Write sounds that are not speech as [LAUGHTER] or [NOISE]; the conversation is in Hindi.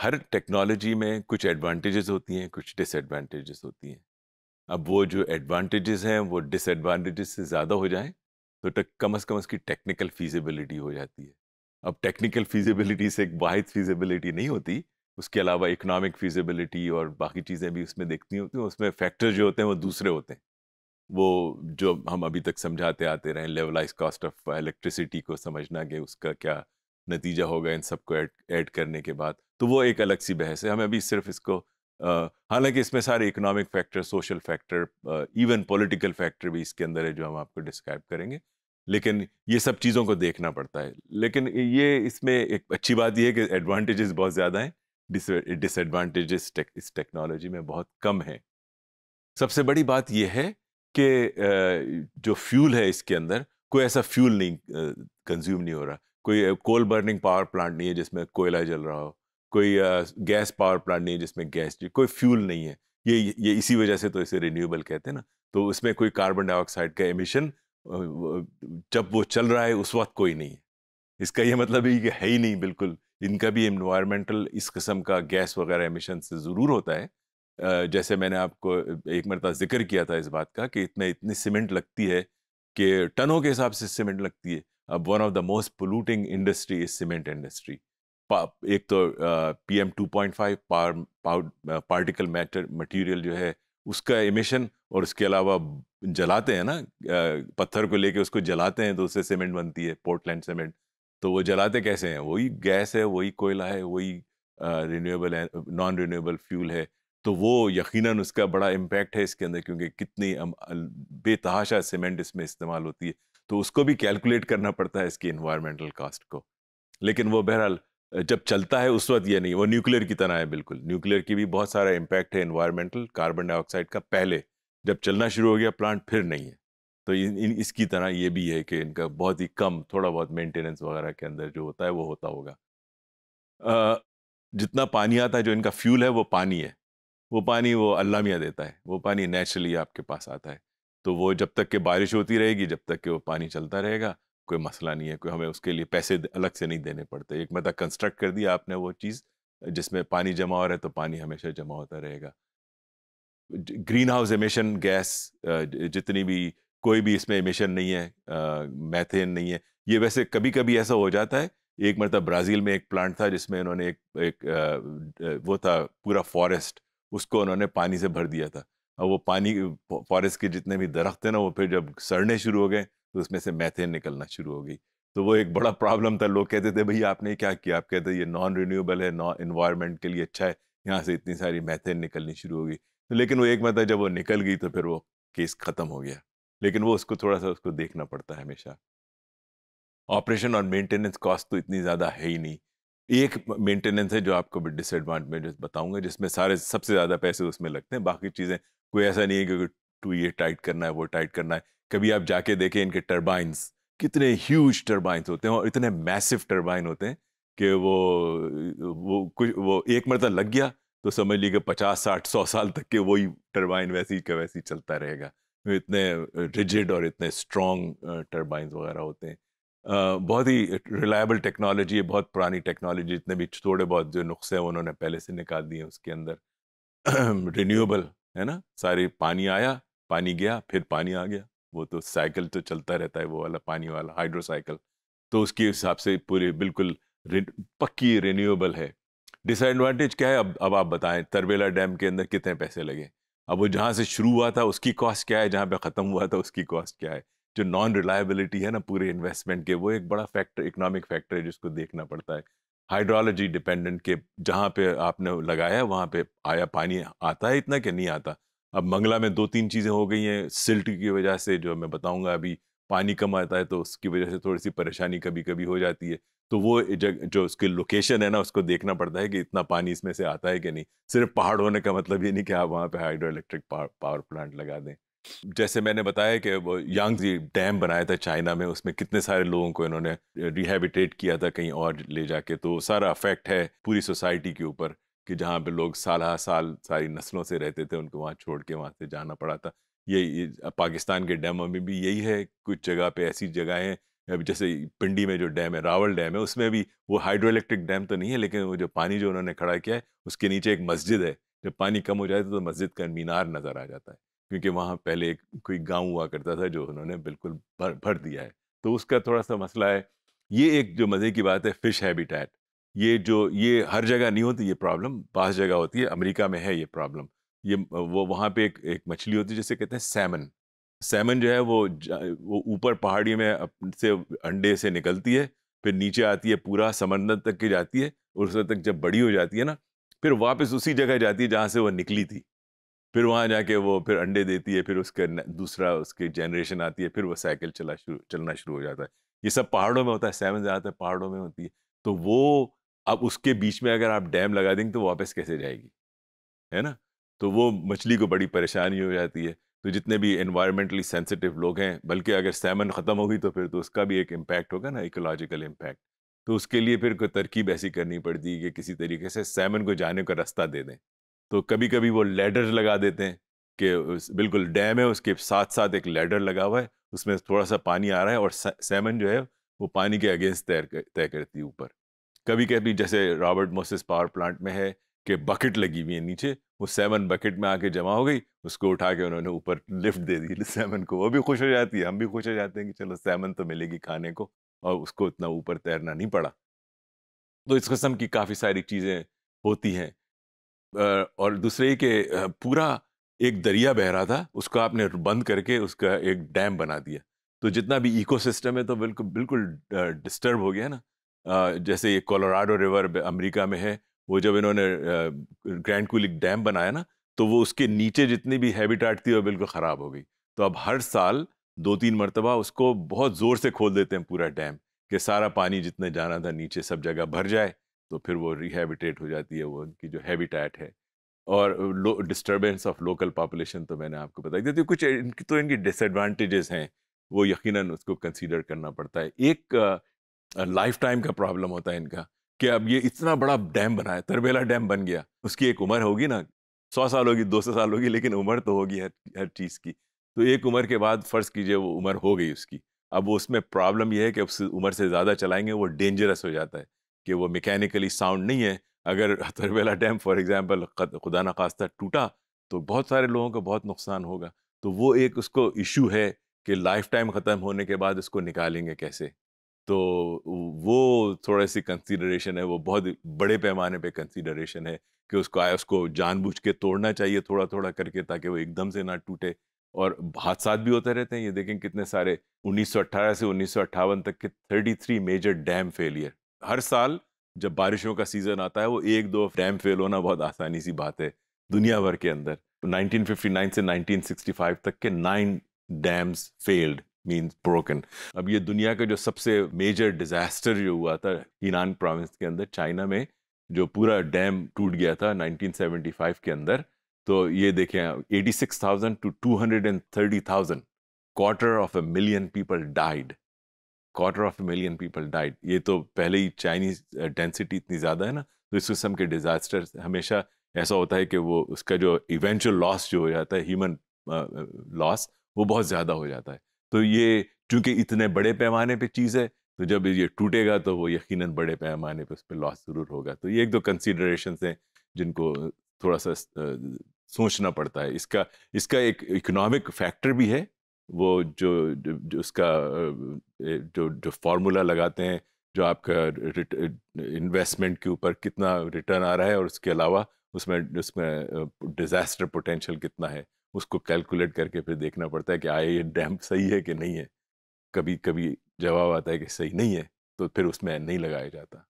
हर टेक्नोलॉजी में कुछ एडवांटेजेस होती हैं कुछ डिसएडवांटेजेस होती हैं अब वो जो एडवांटेजेस हैं वो डिसएडवांटेजेस से ज़्यादा हो जाएं तो तक कम अज़ कम उसकी टेक्निकल फीजिबिलिटी हो जाती है अब टेक्निकल फीजिबिलिटी से एक वाद फीजिबिलिटी नहीं होती उसके अलावा इकोनॉमिक फीजिबिलिटी और बाकी चीज़ें भी उसमें देखती होती हैं उसमें फैक्टर जो होते हैं वो दूसरे होते हैं वो जो हम अभी तक समझाते आते रहे लेवलाइज कॉस्ट ऑफ इलेक्ट्रिसिटी को समझना कि उसका क्या नतीजा होगा इन सबको ऐड ऐड करने के बाद तो वो एक अलग सी बहस है हमें अभी सिर्फ इसको हालांकि इसमें सारे economic factor social factor even political factor भी इसके अंदर है जो हम आपको डिस्क्राइब करेंगे लेकिन ये सब चीज़ों को देखना पड़ता है लेकिन ये इसमें एक अच्छी बात यह है कि एडवांटेजेस बहुत ज़्यादा हैं डिसएडवांटेजेस टेक, इस टेक्नोलॉजी में बहुत कम है सबसे बड़ी बात यह है कि जो फ्यूल है इसके अंदर कोई ऐसा फ्यूल नहीं कंज्यूम नहीं हो रहा कोई कोल बर्निंग पावर प्लांट नहीं है जिसमें कोयला जल रहा हो कोई गैस पावर प्लांट नहीं है जिसमें गैस कोई फ्यूल नहीं है ये ये इसी वजह से तो इसे रिन्यूएबल कहते हैं ना तो उसमें कोई कार्बन डाइऑक्साइड का एमिशन जब वो चल रहा है उस वक्त कोई नहीं है इसका ये मतलब है कि है ही नहीं बिल्कुल इनका भी इन्वायरमेंटल इस किस्म का गैस वगैरह एमिशन से ज़रूर होता है जैसे मैंने आपको एक मरतबा जिक्र किया था इस बात का कि इतने इतनी सीमेंट लगती है कि टनों के हिसाब से सीमेंट लगती है अब one of the most polluting industry is cement industry एक तो P M two point five पार पार्टिकल मैटर मटीरियल जो है उसका इमिशन और उसके अलावा जलाते हैं ना uh, पत्थर को लेके उसको जलाते हैं तो उससे सीमेंट बनती है पोर्टलैंड सीमेंट तो वो जलाते कैसे हैं वही गैस है वही कोयला है वही रिन्यूएबल नॉन रिन्यूएबल फ्यूल है तो वो यकीनन उसका बड़ा इम्पैक्ट है इसके अंदर क्योंकि कितनी बेतहाशा सीमेंट इसमें इस्तेमाल होती है तो उसको भी कैलकुलेट करना पड़ता है इसकी इन्वायरमेंटल कास्ट को लेकिन वो बहरहाल जब चलता है उस वक्त ये नहीं वो न्यूक्लियर की तरह है बिल्कुल न्यूक्लियर की भी बहुत सारा इम्पैक्ट है इन्वायरमेंटल कार्बन डाइऑक्साइड का पहले जब चलना शुरू हो गया प्लांट फिर नहीं है तो इन, इन इसकी तरह ये भी है कि इनका बहुत ही कम थोड़ा बहुत मेंटेनेंस वगैरह के अंदर जो होता है वो होता होगा आ, जितना पानी आता है जो इनका फ्यूल है वो पानी है वो पानी वो अल्लामिया देता है वो पानी नेचुरली आपके पास आता है तो वो जब तक के बारिश होती रहेगी जब तक के वो पानी चलता रहेगा कोई मसला नहीं है कोई हमें उसके लिए पैसे अलग से नहीं देने पड़ते एक मतलब कंस्ट्रक्ट कर दिया आपने वो चीज़ जिसमें पानी जमा हो रहा है तो पानी हमेशा जमा होता रहेगा ग्रीन हाउस एमिशन गैस जितनी भी कोई भी इसमें एमिशन नहीं है मैथेन नहीं है ये वैसे कभी कभी ऐसा हो जाता है एक मतलब ब्राज़ील में एक प्लांट था जिसमें उन्होंने एक एक वो था पूरा फॉरेस्ट उसको उन्होंने पानी से भर दिया था वो पानी फॉरेस्ट के जितने भी दरख्त हैं ना वो फिर जब सड़ने शुरू हो गए तो उसमें से मैथेन निकलना शुरू हो गई तो वो एक बड़ा प्रॉब्लम था लोग कहते थे भैया आपने क्या किया आप कहते ये नॉन रिन्यूएबल है नॉन इन्वायरमेंट के लिए अच्छा है यहाँ से इतनी सारी मैथेन निकलनी शुरू हो गई तो लेकिन वो एक मतलब जब वो निकल गई तो फिर वो केस ख़त्म हो गया लेकिन वो उसको थोड़ा सा उसको देखना पड़ता है हमेशा ऑपरेशन और मेंटेनेंस कॉस्ट तो इतनी ज़्यादा है ही नहीं एक मेंटेनेंस है जो आपको डिसएडवांटेज बताऊंगा जिसमें सारे सबसे ज़्यादा पैसे उसमें लगते हैं बाकी चीज़ें कोई ऐसा नहीं है कि टू ये टाइट करना है वो टाइट करना है कभी आप जाके देखें इनके टर्बाइंस कितने ह्यूज टर्बाइंस होते हैं और इतने मैसिव टर्बाइन होते हैं कि वो वो कुछ वो एक मरतब लग गया तो समझ लीजिए पचास साठ सौ साल तक के वही टर्बाइन वैसी का वैसी चलता रहेगा तो इतने रिजिड और इतने स्ट्रॉन्ग टर्बाइंस वगैरह होते हैं बहुत ही रिलायबल टेक्नोलॉजी है बहुत पुरानी टेक्नोलॉजी जितने भी थोड़े बहुत जो नुस्खे हैं उन्होंने पहले से निकाल दिए उसके अंदर [CLEARS THROAT] रिन्यूएबल है ना सारे पानी आया पानी गया फिर पानी आ गया वो तो साइकिल तो चलता रहता है वो वाला पानी वाला हाइड्रोसाइकिल तो उसके हिसाब से पूरे बिल्कुल पक्की रिन्यूएबल है डिसएडवांटेज क्या है अब अब आप बताएं तरबेला डैम के अंदर कितने पैसे लगे अब वो जहाँ से शुरू हुआ था उसकी कॉस्ट क्या है जहाँ पे ख़त्म हुआ था उसकी कॉस्ट क्या है जो नॉन रिलायबिलिटी है ना पूरे इन्वेस्टमेंट के वो एक बड़ा फैक्टर इकोनॉमिक फैक्टर है जिसको देखना पड़ता है हाइड्रोलॉजी डिपेंडेंट के जहाँ पे आपने लगाया वहाँ पे आया पानी आता है इतना कि नहीं आता अब मंगला में दो तीन चीज़ें हो गई हैं सिल्ट की वजह से जो मैं बताऊँगा अभी पानी कम आता है तो उसकी वजह से थोड़ी सी परेशानी कभी कभी हो जाती है तो वो जग जो उसकी लोकेशन है ना उसको देखना पड़ता है कि इतना पानी इसमें से आता है कि नहीं सिर्फ पहाड़ होने का मतलब ये नहीं कि आप वहाँ पे हाइड्रो इलेक्ट्रिक पावर प्लांट लगा दें जैसे मैंने बताया कि वो यांग जी डैम बनाया था चाइना में उसमें कितने सारे लोगों को इन्होंने रिहेबिटेट किया था कहीं और ले जाके तो सारा अफेक्ट है पूरी सोसाइटी के ऊपर कि जहाँ पे लोग साल साल सारी नस्लों से रहते थे उनको वहाँ छोड़ के वहाँ से जाना पड़ा था ये, पाकिस्तान के डैमों में भी यही है कुछ जगह पे ऐसी जगहें हैं अभी जैसे पिंडी में जो डैम है रावल डैम है उसमें भी वो हाइड्रो इलेक्ट्रिक डैम तो नहीं है लेकिन वो जो पानी जो उन्होंने खड़ा किया है उसके नीचे एक मस्जिद है जब पानी कम हो जाता है तो मस्जिद का मीनार नज़र आ जाता है क्योंकि वहाँ पहले एक कोई गांव हुआ करता था जो उन्होंने बिल्कुल भर भर दिया है तो उसका थोड़ा सा मसला है ये एक जो मज़े की बात है फ़िश हैबिटेट ये जो ये हर जगह नहीं होती ये प्रॉब्लम बास जगह होती है अमेरिका में है ये प्रॉब्लम ये वो वहाँ पे एक एक मछली होती है जिसे कहते हैं सैमन सैमन जो है वो वो ऊपर पहाड़ी में से अंडे से निकलती है फिर नीचे आती है पूरा समंदर तक के जाती है और उस तक जब बड़ी हो जाती है ना फिर वापस उसी जगह जाती है जहाँ से वो निकली थी फिर वहाँ जाके वो फिर अंडे देती है फिर उसके दूसरा उसकी जनरेशन आती है फिर वो साइकिल चला शुरू चलना शुरू हो जाता है ये सब पहाड़ों में होता है सेवन ज़्यादातर पहाड़ों में होती है तो वो अब उसके बीच में अगर आप डैम लगा देंगे तो वापस कैसे जाएगी है ना तो वो मछली को बड़ी परेशानी हो जाती है तो जितने भी इन्वायरमेंटली सेंसिटिव लोग हैं बल्कि अगर सैमन ख़त्म होगी तो फिर तो उसका भी एक इम्पैक्ट होगा ना इकोलॉजिकल इम्पैक्ट तो उसके लिए फिर कोई तरकीब ऐसी करनी पड़ती है कि किसी तरीके से सैमन को जाने का रास्ता दे दें तो कभी कभी वो लेडर लगा देते हैं कि बिल्कुल डैम है उसके साथ साथ एक लेडर लगा हुआ है उसमें थोड़ा सा पानी आ रहा है और सैमन जो है वो पानी के अगेंस्ट तैर तय करती है ऊपर कभी कभी जैसे रॉबर्ट मोसिस पावर प्लांट में है कि बकेट लगी हुई है नीचे वो सेवन बकेट में आके जमा हो गई उसको उठा के उन्होंने ऊपर लिफ्ट दे दी सेवन को वो भी खुश हो जाती है हम भी खुश हो जाते हैं कि चलो सेवन तो मिलेगी खाने को और उसको इतना ऊपर तैरना नहीं पड़ा तो इस कस्म की काफ़ी सारी चीज़ें होती हैं और दूसरे के पूरा एक दरिया बह रहा था उसको आपने बंद करके उसका एक डैम बना दिया तो जितना भी इकोसिस्टम है तो बिल्कुल बिल्कुल डिस्टर्ब हो गया ना जैसे ये कोलोराडो रिवर अमेरिका में है वो जब इन्होंने ग्रैंड कुलिक डैम बनाया ना तो वो उसके नीचे जितनी भी हैबिटाट थी वो बिल्कुल ख़राब हो गई तो अब हर साल दो तीन मरतबा उसको बहुत ज़ोर से खोल देते हैं पूरा डैम कि सारा पानी जितने जाना था नीचे सब जगह भर जाए तो फिर वो रिहेबिटेट हो जाती है वो उनकी जो हैबिटेट है और डिस्टर्बेंस ऑफ लोकल पॉपुलेशन तो मैंने आपको बताई देती तो कुछ इनकी तो इनकी डिसएडवांटेजेस हैं वो यकीनन उसको कंसीडर करना पड़ता है एक लाइफ टाइम का प्रॉब्लम होता है इनका कि अब ये इतना बड़ा डैम बना है तरबेला डैम बन गया उसकी एक उम्र होगी ना सौ साल होगी दो सौ साल होगी लेकिन उम्र तो होगी हर हर चीज़ की तो एक उम्र के बाद फ़र्ज़ कीजिए वो उम्र हो गई उसकी अब उसमें प्रॉब्लम यह है कि उस उम्र से ज़्यादा चलाएंगे वो डेंजरस हो जाता है कि वो मैकेनिकली साउंड नहीं है अगर तरबेला डैम फॉर एग्ज़ाम्पल खुदा न खास्ता टूटा तो बहुत सारे लोगों का बहुत नुकसान होगा तो वो एक उसको इशू है कि लाइफ टाइम ख़त्म होने के बाद उसको निकालेंगे कैसे तो वो थोड़ा सी कंसीडरेशन है वो बहुत बड़े पैमाने पे कंसीडरेशन है कि उसको आया उसको जानबूझ के तोड़ना चाहिए थोड़ा थोड़ा करके ताकि वो एकदम से ना टूटे और हादसा भी होते रहते हैं ये देखें कितने सारे 1918 से उन्नीस तक के 33 मेजर डैम फेलियर हर साल जब बारिशों का सीज़न आता है वो एक दो डैम फेल होना बहुत आसानी सी बात है दुनिया भर के अंदर 1959 तो से 1965 तक के nine dams failed means broken अब ये दुनिया का जो सबसे मेजर डिजास्टर जो हुआ था ईरान प्रोविंस के अंदर चाइना में जो पूरा डैम टूट गया था 1975 के अंदर तो ये देखें 86,000 to 230,000 quarter of a million people died quarter of million people died ये तो पहले ही चाइनीज डेंसिटी uh, इतनी ज़्यादा है ना तो इस किस्म के डिज़ास्टर हमेशा ऐसा होता है कि वो उसका जो इवेंचुअल लॉस जो हो जाता है ह्यूमन लॉस uh, uh, वो बहुत ज़्यादा हो जाता है तो ये चूँकि इतने बड़े पैमाने पे चीज़ है तो जब ये टूटेगा तो वो यकीन बड़े पैमाने पर उस पर लॉस ज़रूर होगा तो ये एक दो कंसिडरेशन हैं जिनको थोड़ा सा सोचना पड़ता है इसका इसका एक इकोनॉमिक फैक्टर भी है वो जो, जो उसका जो जो फार्मूला लगाते हैं जो आपका इन्वेस्टमेंट के ऊपर कितना रिटर्न आ रहा है और उसके अलावा उसमें उसमें डिज़ास्टर पोटेंशियल कितना है उसको कैलकुलेट करके फिर देखना पड़ता है कि आए ये डैम सही है कि नहीं है कभी कभी जवाब आता है कि सही नहीं है तो फिर उसमें नहीं लगाया जाता